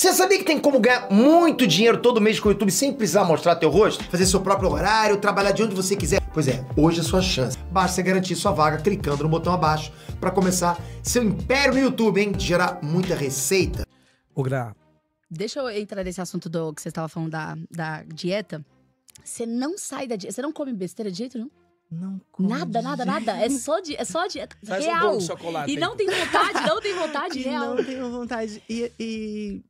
Você sabia que tem como ganhar muito dinheiro todo mês com o YouTube sem precisar mostrar teu rosto? Fazer seu próprio horário, trabalhar de onde você quiser. Pois é, hoje é a sua chance. Basta garantir sua vaga clicando no botão abaixo para começar seu império no YouTube, hein? De gerar muita receita. O Gra. Deixa eu entrar nesse assunto do que você estava falando da, da dieta. Você não sai da dieta, você não come besteira de jeito nenhum? Não come. Nada, nada, nada. É só, de é só dieta real. Um chocolate, e não tem vontade, não tem vontade real. Não tenho vontade. E, e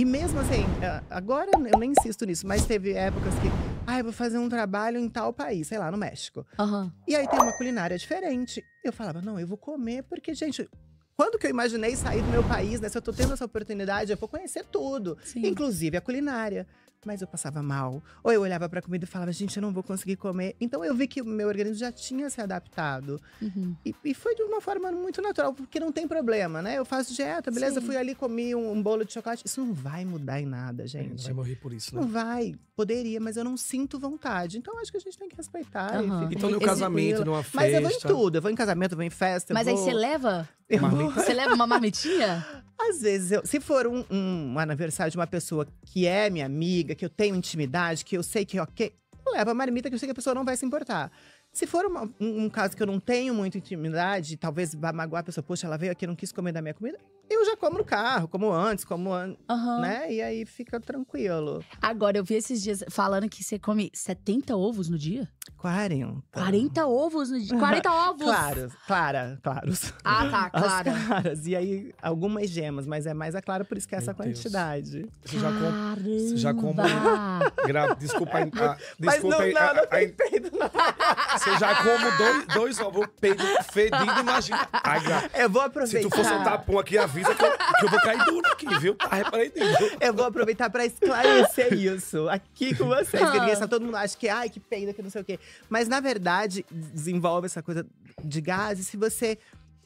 e mesmo assim, é, agora eu nem insisto nisso, mas teve épocas que, ah, eu vou fazer um trabalho em tal país, sei lá, no México. Uhum. E aí tem uma culinária diferente. Eu falava, não, eu vou comer, porque, gente, quando que eu imaginei sair do meu país, né? Se eu tô tendo essa oportunidade, eu vou conhecer tudo, Sim. inclusive a culinária. Mas eu passava mal, ou eu olhava para comida e falava, gente, eu não vou conseguir comer. Então eu vi que o meu organismo já tinha se adaptado. Uhum. E, e, foi de uma forma muito natural, porque não tem problema, né? Eu faço dieta, beleza? Sim. Fui ali, comi um, um, bolo de chocolate. Isso não vai mudar em nada, é, gente. Não vai morrer por isso, né? Não vai. Poderia, mas eu não sinto vontade. Então acho que a gente tem que respeitar. Uhum. Então, no casamento, numa festa. Mas eu vou em tudo. Eu vou em casamento, eu vou em festa. Mas vou... aí você leva? Eu Marlene você leva uma marmitinha? Às vezes, eu, se for um, um, aniversário de uma pessoa que é minha amiga, que eu tenho intimidade, que eu sei que é ok, eu levo a marmita que eu sei que a pessoa não vai se importar. Se for uma, um, um, caso que eu não tenho muita intimidade, talvez vá magoar a pessoa, poxa, ela veio aqui, não quis comer da minha comida, eu já como no carro, como antes, como an... uhum. né? E aí fica tranquilo. Agora, eu vi esses dias falando que você come 70 ovos no dia? 40. 40 ovos no dia? 40 ovos! claro, clara, claros. Ah, tá, clara. As claras. E aí, algumas gemas, mas é mais a clara, por isso que é essa Meu quantidade. Deus. Você já come… Você já come… Gra... Desculpa a… a mas não, não, a, a, não tem peido, não. Você já come dois, dois ovos, peido fedido, imagina. Ai, gra... Eu vou aproveitar. Se tu fosse um tapão aqui, a vida avisa que eu, que eu vou cair duro aqui, viu? Tá ah, dele. É eu vou aproveitar pra esclarecer isso aqui com vocês. Porque ah. todo mundo acha que, ai, que peida, que não sei o quê. Mas, na verdade, desenvolve essa coisa de gases se você…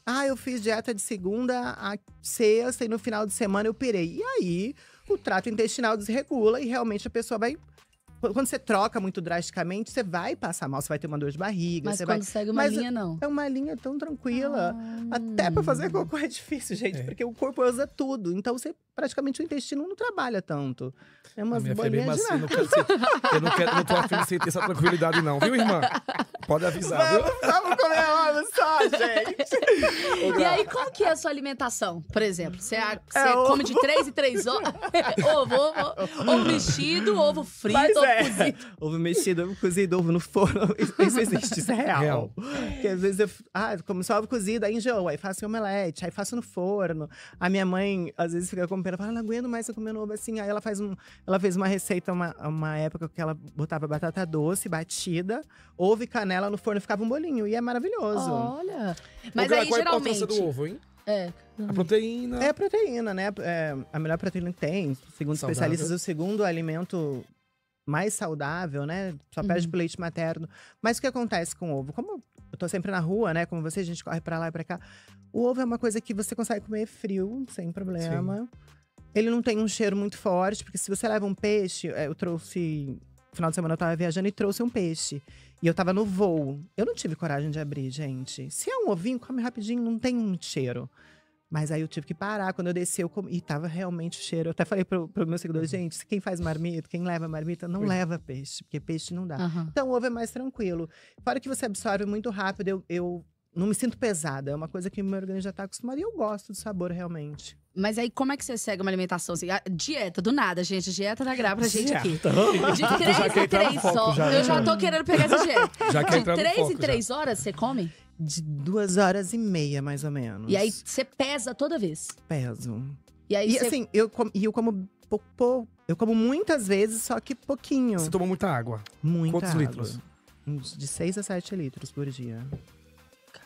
Ah, eu fiz dieta de segunda a sexta e no final de semana eu pirei. E aí, o trato intestinal desregula e realmente a pessoa vai… Quando você troca muito drasticamente, você vai passar mal, você vai ter uma dor de barriga. Mas quando vai... segue uma Mas linha, não. É uma linha tão tranquila. Ah. Até para fazer cocô é difícil, gente, é. porque o corpo usa tudo. Então, você praticamente o intestino não trabalha tanto. É umas minha é bolinhas não quero ser, Eu não, quero, não tô afim de ter essa tranquilidade, não, viu, irmã? Pode avisar, vamos, viu? Vamos comer olha só, gente! e aí, como que é a sua alimentação, por exemplo? Você, é você é come ovo. de três em três horas? É ovo, ovo, ovo mexido, ovo frito, Mas ovo é, ovo mexido, ovo cozido, ovo no forno. Isso existe, isso é real. real. Porque às vezes eu. Ah, como só ovo cozido, aí enjoo, aí faço em omelete, aí faço no forno. A minha mãe, às vezes, fica comendo, fala, ah, não aguento mais eu comendo ovo assim. Aí ela faz um. Ela fez uma receita, uma, uma época que ela botava batata doce, batida, ovo e canela no forno ficava um bolinho. E é maravilhoso. Olha. Mas é, aí, qual geralmente. É a do ovo, hein? É. A proteína. É a proteína, né? É a melhor proteína que tem. Segundo Saudável. especialistas, o segundo alimento mais saudável, né? Só uhum. perde pro leite materno. Mas o que acontece com o ovo? Como eu tô sempre na rua, né? Como você, a gente corre para lá e pra cá. O ovo é uma coisa que você consegue comer frio, sem problema. Sim. Ele não tem um cheiro muito forte, porque se você leva um peixe, é, eu trouxe. Final de semana eu tava viajando e trouxe um peixe. E eu tava no voo. Eu não tive coragem de abrir, gente. Se é um ovinho, come rapidinho, não tem um cheiro. Mas aí eu tive que parar. Quando eu desci, eu comi. E tava realmente cheiro. Eu até falei pro, pro meu seguidor, uhum. gente, quem faz marmita, quem leva marmita, não é. leva peixe, porque peixe não dá. Uhum. Então, ovo é mais tranquilo. Fora que você absorve muito rápido, eu, eu não me sinto pesada. É uma coisa que meu organismo já está acostumado e eu gosto do sabor realmente. Mas aí, como é que você segue uma alimentação assim? Ah, dieta, do nada, gente. Dieta da tá grávida, gente aqui. De três em três horas. Eu né? já tô querendo pegar essa dieta. Já De três em três horas, você come? de duas horas e meia, mais ou menos. E aí você pesa toda vez? Peso. E aí e, cê... assim, eu, com, eu como pouco. Eu como muitas vezes, só que pouquinho. Você toma muita água? Muita Quantos água. litros? de 6 a 7 litros por dia.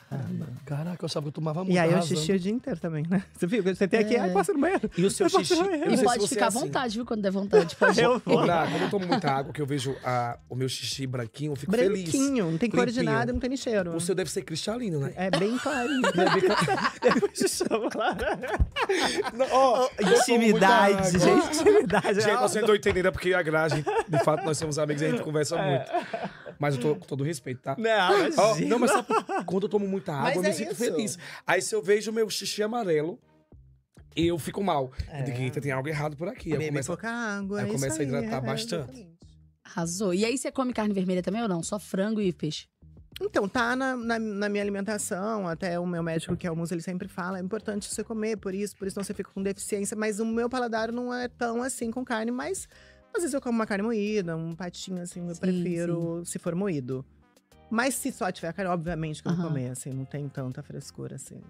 Caramba. Caraca, eu sabia que eu tomava muito. E aí eu xixi o dia inteiro também, né? Você viu? você tem aqui, é. ai, passa no banheiro. E o seu xixi. E pode é ficar à assim. vontade, viu? Quando der vontade, pode. eu vou. Não, quando eu tomo muita água, que eu vejo a, o meu xixi branquinho, eu fico branquinho, feliz. Branquinho, não tem cor de nada, não tem nem cheiro. O seu deve ser cristalino, né? É bem clarinho. Depois se chama Oh, intimidade, gente, intimidade. Gente, nós temos ainda porque a Grazi, de fato, nós somos amigos e a gente conversa é. muito. Mas eu tô hum. com todo respeito, tá? Não, mas, oh, não, mas sabe, quando eu tomo muita água, mas eu me é sinto isso. feliz. Aí se eu vejo meu xixi amarelo, eu fico mal. É. Eu digo, é. tem algo errado por aqui. eu começo, pouca água, aí eu é começo a hidratar é, bastante. Arrasou. E aí você come carne vermelha também ou não? Só frango e peixe? Então, tá na, na, na, minha alimentação, até o meu médico, que é o Musa, ele sempre fala: é importante você comer, por isso, por isso não você fica com deficiência. Mas o meu paladar não é tão assim com carne, mas às vezes eu como uma carne moída, um patinho, assim, eu sim, prefiro sim. se for moído. Mas se só tiver carne, obviamente que eu uhum. vou comer, assim, não tem tanta frescura assim.